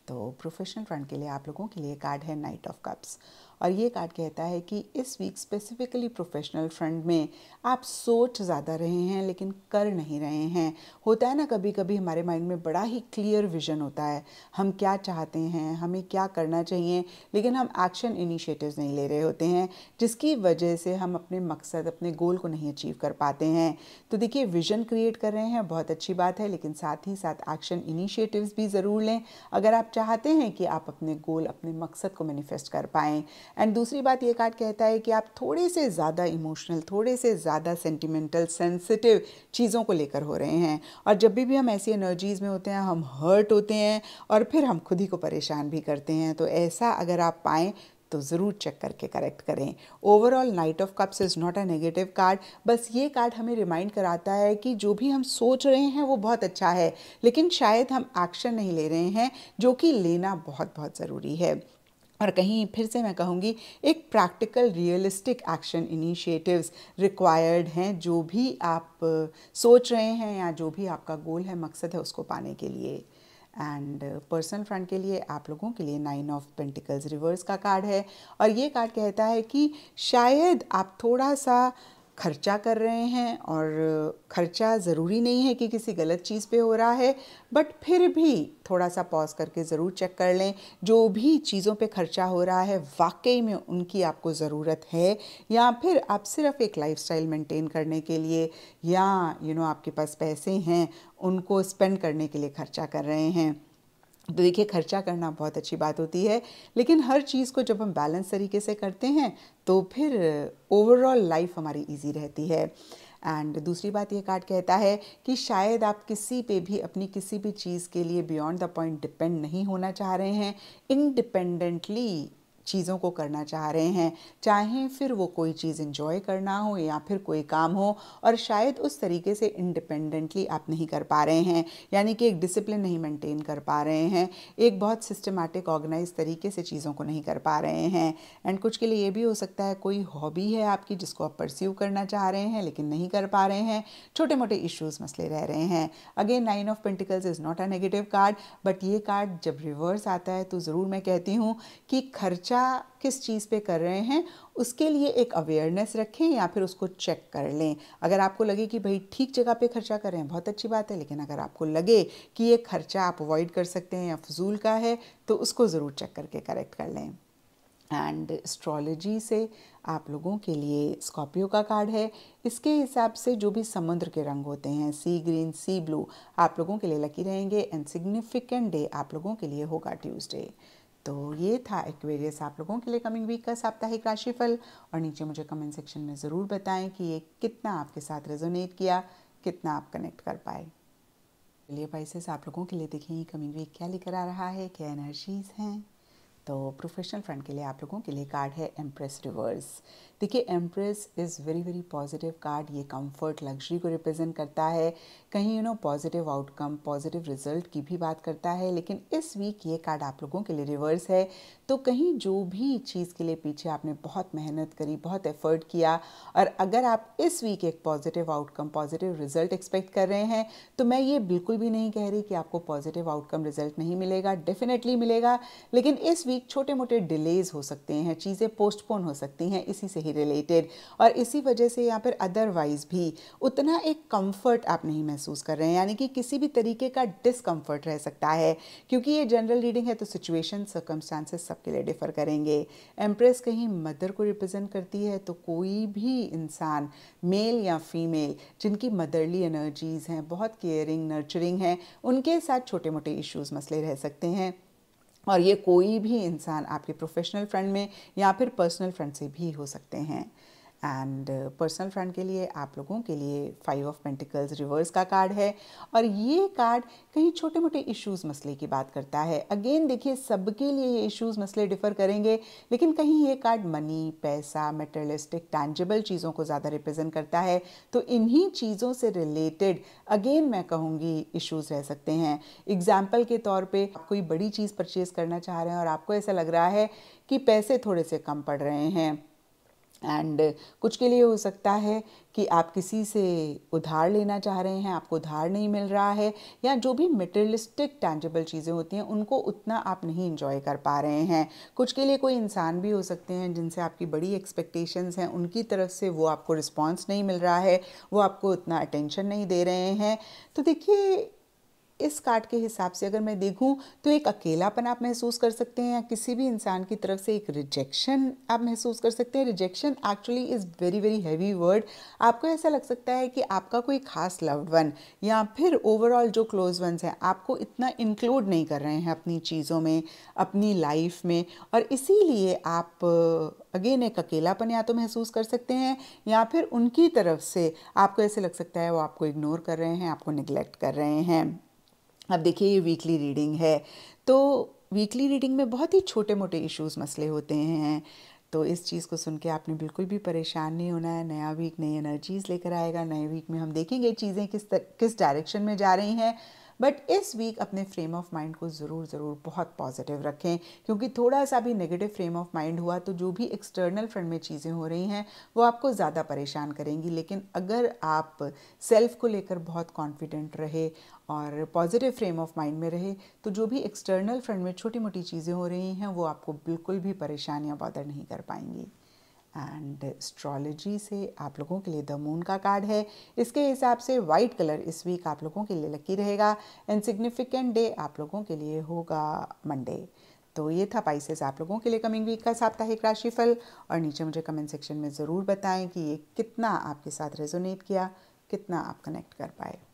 तो प्रोफेशनल फ्रंट के लिए आप लोगों के लिए कार्ड है नाइट ऑफ कप्स और ये कार्ड कहता है कि इस वीक स्पेसिफिकली प्रोफेशनल फ्रंट में आप सोच ज़्यादा रहे हैं लेकिन कर नहीं रहे हैं होता है ना कभी कभी हमारे माइंड में बड़ा ही क्लियर विजन होता है हम क्या चाहते हैं हमें क्या करना चाहिए लेकिन हम एक्शन इनिशिएटिव्स नहीं ले रहे होते हैं जिसकी वजह से हम अपने मकसद अपने गोल को नहीं अचीव कर पाते हैं तो देखिए विजन क्रिएट कर रहे हैं बहुत अच्छी बात है लेकिन साथ ही साथ एक्शन इनिशिएटिव्स भी ज़रूर लें अगर आप चाहते हैं कि आप अपने गोल अपने मकसद को मैनिफेस्ट कर पाएँ एंड दूसरी बात ये कार्ड कहता है कि आप थोड़े से ज़्यादा इमोशनल थोड़े से ज़्यादा सेंटिमेंटल सेंसिटिव चीज़ों को लेकर हो रहे हैं और जब भी भी हम ऐसी एनर्जीज़ में होते हैं हम हर्ट होते हैं और फिर हम खुद ही को परेशान भी करते हैं तो ऐसा अगर आप पाएँ तो ज़रूर चेक करके करेक्ट करें overall knight of cups is not a negative card बस ये कार्ड हमें रिमाइंड कराता है कि जो भी हम सोच रहे हैं वो बहुत अच्छा है लेकिन शायद हम एक्शन नहीं ले रहे हैं जो कि लेना बहुत बहुत ज़रूरी है और कहीं फिर से मैं कहूँगी एक practical realistic action initiatives required हैं जो भी आप uh, सोच रहे हैं या जो भी आपका गोल है मकसद है उसको पाने के लिए एंड पर्सनल फ्रंट के लिए आप लोगों के लिए नाइन ऑफ पेंटिकल्स रिवर्स का कार्ड है और ये कार्ड कहता है कि शायद आप थोड़ा सा खर्चा कर रहे हैं और खर्चा ज़रूरी नहीं है कि किसी गलत चीज़ पे हो रहा है बट फिर भी थोड़ा सा पॉज करके ज़रूर चेक कर लें जो भी चीज़ों पे खर्चा हो रहा है वाकई में उनकी आपको ज़रूरत है या फिर आप सिर्फ एक लाइफस्टाइल मेंटेन करने के लिए या यू you नो know, आपके पास पैसे हैं उनको स्पेंड करने के लिए खर्चा कर रहे हैं तो देखिए खर्चा करना बहुत अच्छी बात होती है लेकिन हर चीज़ को जब हम बैलेंस तरीके से करते हैं तो फिर ओवरऑल लाइफ हमारी इजी रहती है एंड दूसरी बात ये कार्ड कहता है कि शायद आप किसी पे भी अपनी किसी भी चीज़ के लिए बियॉन्ड द पॉइंट डिपेंड नहीं होना चाह रहे हैं इनडिपेंडेंटली चीज़ों को करना चाह रहे हैं चाहे फिर वो कोई चीज़ इंजॉय करना हो या फिर कोई काम हो और शायद उस तरीके से इंडिपेंडेंटली आप नहीं कर पा रहे हैं यानी कि एक डिसिप्लिन नहीं मेंटेन कर पा रहे हैं एक बहुत सिस्टमेटिक ऑर्गेनाइज तरीके से चीज़ों को नहीं कर पा रहे हैं एंड कुछ के लिए ये भी हो सकता है कोई हॉबी है आपकी जिसको आप परस्यू करना चाह रहे हैं लेकिन नहीं कर पा रहे हैं छोटे मोटे इश्यूज़ मसले रह रहे हैं again nine of pentacles is not a negative card but ये कार्ड जब रिवर्स आता है तो ज़रूर मैं कहती हूँ कि खर्च खर्चा किस चीज़ पे कर रहे हैं उसके लिए एक अवेयरनेस रखें या फिर उसको चेक कर लें अगर आपको लगे कि भाई ठीक जगह पे खर्चा कर रहे हैं बहुत अच्छी बात है लेकिन अगर आपको लगे कि ये खर्चा आप अवॉइड कर सकते हैं या फजूल का है तो उसको ज़रूर चेक करके करेक्ट कर लें एंड एस्ट्रोलॉजी से आप लोगों के लिए स्कॉर्पियो का कार्ड है इसके हिसाब से जो भी समुद्र के रंग होते हैं सी ग्रीन सी ब्लू आप लोगों के लिए लकी रहेंगे एंड सिग्निफिकेंट डे आप लोगों के लिए होगा ट्यूसडे तो ये था एक्वेरियस आप लोगों के लिए कमिंग वीक का साप्ताहिक राशिफल और नीचे मुझे कमेंट सेक्शन में ज़रूर बताएं कि ये कितना आपके साथ रेजोनेट किया कितना आप कनेक्ट कर पाए चलिए भाई से आप लोगों के लिए देखें कमिंग वीक क्या लेकर आ रहा है क्या एनर्जीज हैं तो प्रोफेशनल फ्रेंड के लिए आप लोगों के लिए कार्ड है एम्प्रेस रिवर्स देखिए empress is very very positive card ये कंफर्ट लग्जरी को रिप्रेजेंट करता है कहीं you know positive outcome positive result की भी बात करता है लेकिन इस वीक ये कार्ड आप लोगों के लिए रिवर्स है तो कहीं जो भी चीज़ के लिए पीछे आपने बहुत मेहनत करी बहुत एफर्ट किया और अगर आप इस वीक एक positive outcome positive result expect कर रहे हैं तो मैं ये बिल्कुल भी नहीं कह रही कि आपको पॉजिटिव आउटकम रिजल्ट नहीं मिलेगा डेफिनेटली मिलेगा लेकिन इस वीक छोटे मोटे डिलेज हो सकते हैं चीज़ें पोस्टपोन हो सकती हैं इसी से ही रिलेटेड और इसी वजह से या फिर अदरवाइज़ भी उतना एक कंफर्ट आप नहीं महसूस कर रहे हैं यानी कि किसी भी तरीके का डिसकंफर्ट रह सकता है क्योंकि ये जनरल रीडिंग है तो सिचुएशन सर्कमस्टांसेस सबके लिए डिफ़र करेंगे एम्प्रेस कहीं मदर को रिप्रेजेंट करती है तो कोई भी इंसान मेल या फीमेल जिनकी मदरली एनर्जीज़ हैं बहुत केयरिंग नर्चरिंग हैं उनके साथ छोटे मोटे इश्यूज़ मसले रह सकते हैं और ये कोई भी इंसान आपके प्रोफेशनल फ्रेंड में या फिर पर्सनल फ्रेंड से भी हो सकते हैं एंड पर्सनल फ्रेंड के लिए आप लोगों के लिए फाइव ऑफ पेंटिकल्स रिवर्स का कार्ड है और ये कार्ड कहीं छोटे मोटे इश्यूज मसले की बात करता है अगेन देखिए सबके लिए ये इश्यूज मसले डिफर करेंगे लेकिन कहीं ये कार्ड मनी पैसा मेटेरियलिस्टिक टैंजेबल चीज़ों को ज़्यादा रिप्रेजेंट करता है तो इन्हीं चीज़ों से रिलेटेड अगेन मैं कहूँगी इश्यूज़ रह सकते हैं एग्जाम्पल के तौर पर कोई बड़ी चीज़ परचेज़ करना चाह रहे हैं और आपको ऐसा लग रहा है कि पैसे थोड़े से कम पड़ रहे हैं एंड uh, कुछ के लिए हो सकता है कि आप किसी से उधार लेना चाह रहे हैं आपको उधार नहीं मिल रहा है या जो भी मटेरियलिस्टिक टैंजेबल चीज़ें होती हैं उनको उतना आप नहीं इंजॉय कर पा रहे हैं कुछ के लिए कोई इंसान भी हो सकते हैं जिनसे आपकी बड़ी एक्सपेक्टेशंस हैं उनकी तरफ से वो आपको रिस्पॉन्स नहीं मिल रहा है वो आपको उतना अटेंशन नहीं दे रहे हैं तो देखिए इस कार्ड के हिसाब से अगर मैं देखूँ तो एक अकेलापन आप महसूस कर सकते हैं या किसी भी इंसान की तरफ से एक रिजेक्शन आप महसूस कर सकते हैं rejection actually is very very heavy word आपको ऐसा लग सकता है कि आपका कोई खास लव्ड वन या फिर ओवरऑल जो क्लोज वंस हैं आपको इतना इंक्लूड नहीं कर रहे हैं अपनी चीज़ों में अपनी लाइफ में और इसीलिए आप अगेन एक अकेलापन या तो महसूस कर सकते हैं या फिर उनकी तरफ से आपको ऐसे लग सकता है वो आपको इग्नोर कर रहे हैं आपको निगलेक्ट कर रहे हैं अब देखिए ये वीकली रीडिंग है तो वीकली रीडिंग में बहुत ही छोटे मोटे इश्यूज मसले होते हैं तो इस चीज़ को सुन के आपने बिल्कुल भी परेशान नहीं होना है नया वीक नई एनर्जीज लेकर आएगा नए वीक में हम देखेंगे चीज़ें किस तर, किस डायरेक्शन में जा रही हैं बट इस वीक अपने फ्रेम ऑफ माइंड को ज़रूर ज़रूर बहुत पॉजिटिव रखें क्योंकि थोड़ा सा भी नेगेटिव फ्रेम ऑफ माइंड हुआ तो जो भी एक्सटर्नल फ्रंट में चीज़ें हो रही हैं वो आपको ज़्यादा परेशान करेंगी लेकिन अगर आप सेल्फ को लेकर बहुत कॉन्फिडेंट रहे और पॉजिटिव फ्रेम ऑफ माइंड में रहे तो जो भी एक्सटर्नल फ्रंट में छोटी मोटी चीज़ें हो रही हैं वो आपको बिल्कुल भी परेशान या बॉदर नहीं कर पाएंगी एंड एस्ट्रोलॉजी से आप लोगों के लिए द मून का कार्ड है इसके हिसाब से वाइट कलर इस वीक आप लोगों के लिए लकी रहेगा एंड सिग्निफिकेंट डे आप लोगों के लिए होगा मंडे तो ये था पाइसेस आप लोगों के लिए कमिंग वीक का साप्ताहिक राशिफल और नीचे मुझे कमेंट सेक्शन में ज़रूर बताएं कि ये कितना आपके साथ रेजोनेट किया कितना आप कनेक्ट कर पाए